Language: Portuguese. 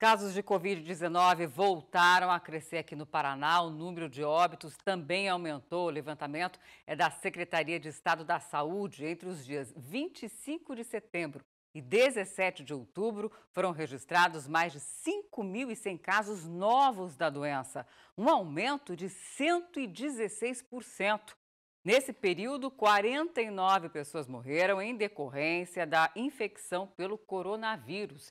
Casos de Covid-19 voltaram a crescer aqui no Paraná, o número de óbitos também aumentou. O levantamento é da Secretaria de Estado da Saúde. Entre os dias 25 de setembro e 17 de outubro, foram registrados mais de 5.100 casos novos da doença, um aumento de 116%. Nesse período, 49 pessoas morreram em decorrência da infecção pelo coronavírus.